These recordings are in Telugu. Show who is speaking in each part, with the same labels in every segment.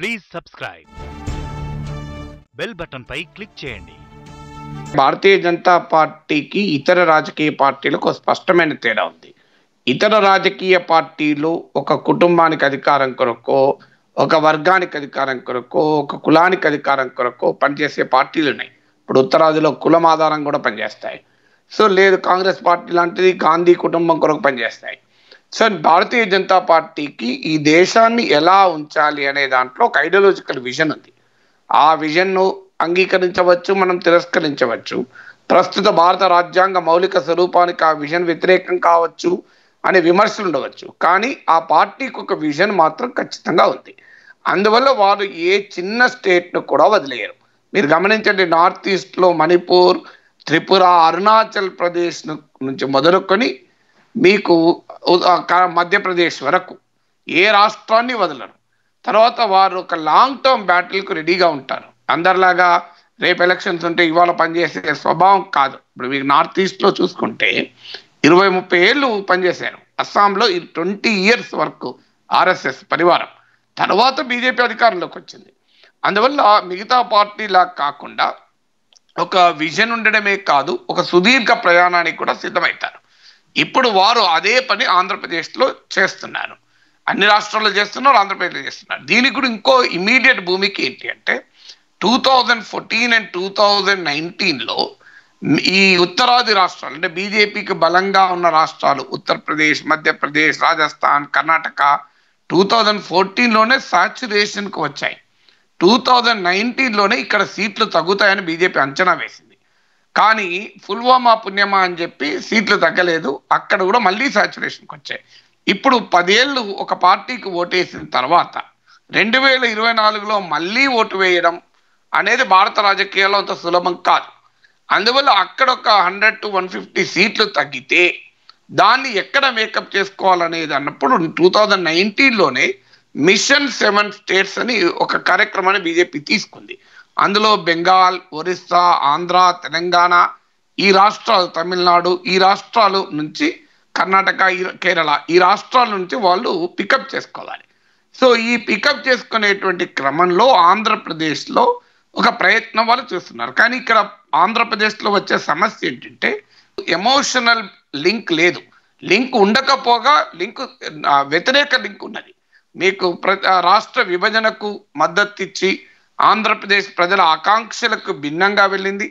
Speaker 1: ప్లీజ్ సబ్స్క్రైబ్ బెల్ బటన్ పై క్లిక్ చేయండి భారతీయ జనతా పార్టీకి ఇతర రాజకీయ పార్టీలకు స్పష్టమైన తేడా ఉంది ఇతర రాజకీయ పార్టీలు ఒక కుటుంబానికి అధికారం కొరకు ఒక వర్గానికి అధికారం కొరకు ఒక కులానికి అధికారం కొరకు పనిచేసే పార్టీలు ఉన్నాయి ఇప్పుడు ఉత్తరాదిలో కులం ఆధారం కూడా పనిచేస్తాయి సో లేదు కాంగ్రెస్ పార్టీ లాంటిది గాంధీ కుటుంబం కొరకు పనిచేస్తాయి సో భారతీయ జనతా పార్టీకి ఈ దేశాన్ని ఎలా ఉంచాలి అనే దాంట్లో ఒక ఐడియాలజికల్ విజన్ ఉంది ఆ విజన్ను అంగీకరించవచ్చు మనం తిరస్కరించవచ్చు ప్రస్తుత భారత రాజ్యాంగ మౌలిక స్వరూపానికి ఆ విజన్ వ్యతిరేకం కావచ్చు అనే విమర్శలు ఉండవచ్చు కానీ ఆ పార్టీకి ఒక విజన్ మాత్రం ఖచ్చితంగా ఉంది అందువల్ల వారు ఏ చిన్న స్టేట్ను కూడా వదిలేయరు మీరు గమనించండి నార్త్ ఈస్ట్లో మణిపూర్ త్రిపుర అరుణాచల్ ప్రదేశ్ నుంచి మొదలుకొని మీకు మధ్యప్రదేశ్ వరకు ఏ రాష్ట్రాన్ని వదలరు తర్వాత వారు ఒక లాంగ్ టర్మ్ బ్యాటిల్కు రెడీగా ఉంటారు అందరిలాగా రేపు ఎలక్షన్స్ ఉంటే ఇవాళ పనిచేసే స్వభావం కాదు ఇప్పుడు మీకు నార్త్ ఈస్ట్లో చూసుకుంటే ఇరవై ముప్పై ఏళ్ళు పనిచేశారు అస్సాంలో ట్వంటీ ఇయర్స్ వరకు ఆర్ఎస్ఎస్ పరివారం తర్వాత బీజేపీ అధికారంలోకి వచ్చింది అందువల్ల మిగతా పార్టీలా కాకుండా ఒక విజన్ ఉండడమే కాదు ఒక సుదీర్ఘ ప్రయాణానికి కూడా సిద్ధమవుతారు ఇప్పుడు వారు అదే పని ఆంధ్రప్రదేశ్లో చేస్తున్నారు అన్ని రాష్ట్రాల్లో చేస్తున్నారు ఆంధ్రప్రదేశ్లో చేస్తున్నారు దీనికి కూడా ఇంకో ఇమీడియట్ భూమికి ఏంటి అంటే two thousand fourteen and two thousand నైన్టీన్లో ఈ ఉత్తరాది రాష్ట్రాలు అంటే బీజేపీకి బలంగా ఉన్న రాష్ట్రాలు ఉత్తరప్రదేశ్ మధ్యప్రదేశ్ రాజస్థాన్ కర్ణాటక టూ థౌజండ్ ఫోర్టీన్లోనే సాచురేషన్కి వచ్చాయి టూ థౌజండ్ నైన్టీన్లోనే ఇక్కడ సీట్లు తగ్గుతాయని బీజేపీ అంచనా వేసింది కానీ పుల్వామా పుణ్యమా అని చెప్పి సీట్లు తగ్గలేదు అక్కడ కూడా మళ్ళీ సాచురేషన్కి వచ్చాయి ఇప్పుడు పదేళ్ళు ఒక పార్టీకి ఓటేసిన తర్వాత రెండు వేల ఇరవై నాలుగులో మళ్ళీ ఓటు వేయడం అనేది భారత రాజకీయాల్లో అంత సులభం కాదు అందువల్ల అక్కడ ఒక హండ్రెడ్ టు వన్ ఫిఫ్టీ సీట్లు తగ్గితే దాన్ని ఎక్కడ మేకప్ చేసుకోవాలనేది అన్నప్పుడు టూ థౌజండ్ నైన్టీన్లోనే మిషన్ సెవెన్ స్టేట్స్ అని ఒక కార్యక్రమాన్ని బీజేపీ తీసుకుంది అందులో బెంగాల్ ఒరిస్సా ఆంధ్ర తెలంగాణ ఈ రాష్ట్రాలు తమిళనాడు ఈ రాష్ట్రాలు నుంచి కర్ణాటక కేరళ ఈ రాష్ట్రాల నుంచి వాళ్ళు పికప్ చేసుకోవాలి సో ఈ పికప్ చేసుకునేటువంటి క్రమంలో ఆంధ్రప్రదేశ్లో ఒక ప్రయత్నం వాళ్ళు చూస్తున్నారు కానీ ఇక్కడ ఆంధ్రప్రదేశ్లో వచ్చే సమస్య ఏంటంటే ఎమోషనల్ లింక్ లేదు లింక్ ఉండకపోగా లింక్ వ్యతిరేక లింక్ ఉన్నది మీకు ప్ర రాష్ట్ర విభజనకు మద్దతు ఇచ్చి ఆంధ్రప్రదేశ్ ప్రజల ఆకాంక్షలకు భిన్నంగా వెళ్ళింది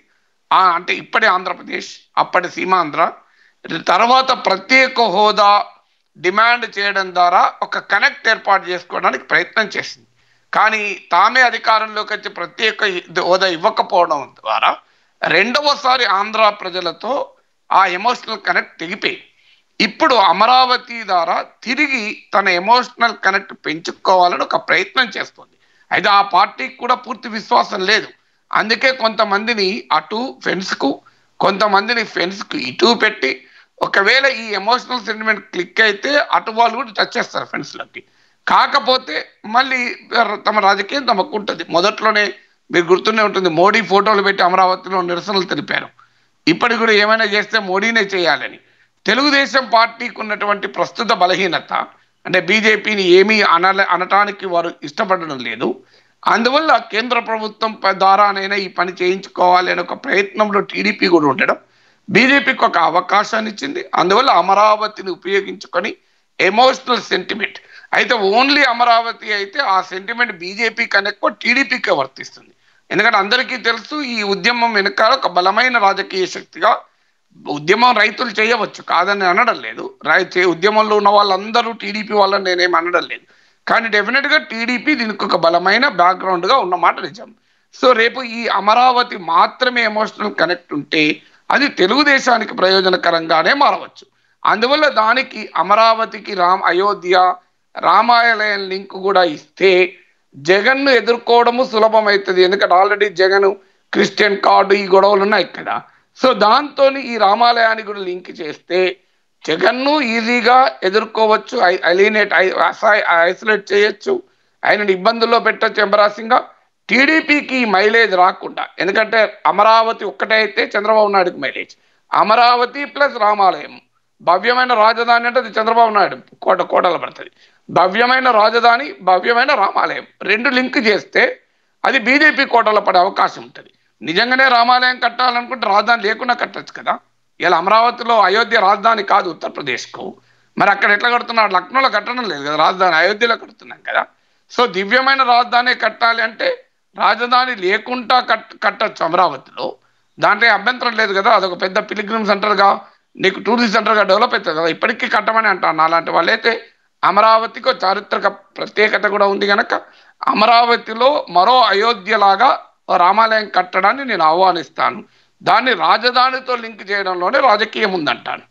Speaker 1: అంటే ఇప్పటి ఆంధ్రప్రదేశ్ అప్పటి సీమాంధ్ర తర్వాత ప్రత్యేక హోదా డిమాండ్ చేయడం ద్వారా ఒక కనెక్ట్ ఏర్పాటు చేసుకోవడానికి ప్రయత్నం చేసింది కానీ తామే అధికారంలోకి వచ్చి ప్రత్యేక హోదా ఇవ్వకపోవడం ద్వారా రెండవసారి ఆంధ్ర ప్రజలతో ఆ ఎమోషనల్ కనెక్ట్ తెగిపోయి ఇప్పుడు అమరావతి ద్వారా తిరిగి తన ఎమోషనల్ కనెక్ట్ పెంచుకోవాలని ఒక ప్రయత్నం చేస్తుంది అయితే ఆ పార్టీకి కూడా పూర్తి విశ్వాసం లేదు అందుకే కొంతమందిని అటు ఫ్రెండ్స్కు కొంతమందిని ఫ్రెండ్స్కు ఇటు పెట్టి ఒకవేళ ఈ ఎమోషనల్ సెంటిమెంట్ క్లిక్ అయితే అటు వాళ్ళు కూడా టచ్ చేస్తారు ఫ్రెండ్స్లోకి కాకపోతే మళ్ళీ తమ రాజకీయం తమకు ఉంటుంది మొదట్లోనే మీరు గుర్తునే ఉంటుంది మోడీ ఫోటోలు పెట్టి అమరావతిలో నిరసనలు తెలిపారు ఇప్పటికి కూడా ఏమైనా చేస్తే మోడీనే చేయాలని తెలుగుదేశం పార్టీకి ఉన్నటువంటి ప్రస్తుత బలహీనత అంటే బీజేపీని ఏమీ అనలే అనటానికి వారు ఇష్టపడడం లేదు అందువల్ల కేంద్ర ప్రభుత్వం ద్వారానైనా ఈ పని చేయించుకోవాలి అనే ఒక ప్రయత్నంలో టీడీపీ కూడా ఉండడం బీజేపీకి ఒక అవకాశాన్ని ఇచ్చింది అందువల్ల అమరావతిని ఉపయోగించుకొని ఎమోషనల్ సెంటిమెంట్ అయితే ఓన్లీ అమరావతి అయితే ఆ సెంటిమెంట్ బీజేపీ కన్నా ఎక్కువ టీడీపీకే వర్తిస్తుంది ఎందుకంటే అందరికీ తెలుసు ఈ ఉద్యమం వెనకాల ఒక బలమైన రాజకీయ శక్తిగా ఉద్యమం రైతులు చేయవచ్చు కాదని అనడం లేదు రైతు ఉద్యమంలో ఉన్న వాళ్ళందరూ టీడీపీ వాళ్ళని నేనేం అనడం లేదు కానీ డెఫినెట్గా టీడీపీ దీనికి ఒక బలమైన బ్యాక్గ్రౌండ్గా ఉన్నమాట నిజం సో రేపు ఈ అమరావతి మాత్రమే ఎమోషనల్ కనెక్ట్ ఉంటే అది తెలుగుదేశానికి ప్రయోజనకరంగానే మారవచ్చు అందువల్ల దానికి అమరావతికి రామ్ అయోధ్య రామాలయం లింక్ కూడా ఇస్తే జగన్ను ఎదుర్కోవడము సులభమవుతుంది ఎందుకంటే ఆల్రెడీ జగన్ క్రిస్టియన్ కార్డు ఈ గొడవలు ఉన్నాయి కదా సో దాంతో ఈ రామాలయాన్ని కూడా లింక్ చేస్తే జగన్ను ఈజీగా ఎదుర్కోవచ్చు అలీనేట్ ఐసోలేట్ చేయొచ్చు ఆయనను ఇబ్బందుల్లో పెట్టచ్చు ఎంబరాసింగ్గా టీడీపీకి మైలేజ్ రాకుండా ఎందుకంటే అమరావతి ఒక్కటే అయితే చంద్రబాబు నాయుడుకి మైలేజ్ అమరావతి ప్లస్ రామాలయం భవ్యమైన రాజధాని అంటే అది చంద్రబాబు నాయుడు కోట కోటలు పడుతుంది భవ్యమైన రాజధాని భవ్యమైన రామాలయం రెండు లింక్ చేస్తే అది బీజేపీ కోటలో పడే అవకాశం ఉంటుంది నిజంగానే రామాలయం కట్టాలనుకుంటే రాజధాని లేకుండా కట్టచ్చు కదా ఇలా అమరావతిలో అయోధ్య రాజధాని కాదు ఉత్తరప్రదేశ్కు మరి అక్కడ ఎట్లా కడుతున్నారు లక్నోలో కట్టడం లేదు కదా రాజధాని అయోధ్యలో కడుతున్నాం కదా సో దివ్యమైన రాజధాని కట్టాలి అంటే రాజధాని లేకుండా కట్ కట్టచ్చు అమరావతిలో దాంట్లో అభ్యంతరం లేదు కదా అదొక పెద్ద పిలిగ్రిమ్ సెంటర్గా నీకు టూరిస్ట్ సెంటర్గా డెవలప్ అవుతుంది కదా ఇప్పటికీ కట్టమని అంటాను అలాంటి వాళ్ళైతే అమరావతికి చారిత్రక ప్రత్యేకత కూడా ఉంది కనుక అమరావతిలో మరో అయోధ్యలాగా రామాలయం కట్టడాన్ని నేను ఆహ్వానిస్తాను దాన్ని రాజధానితో లింక్ చేయడంలోనే రాజకీయం ఉందంటాను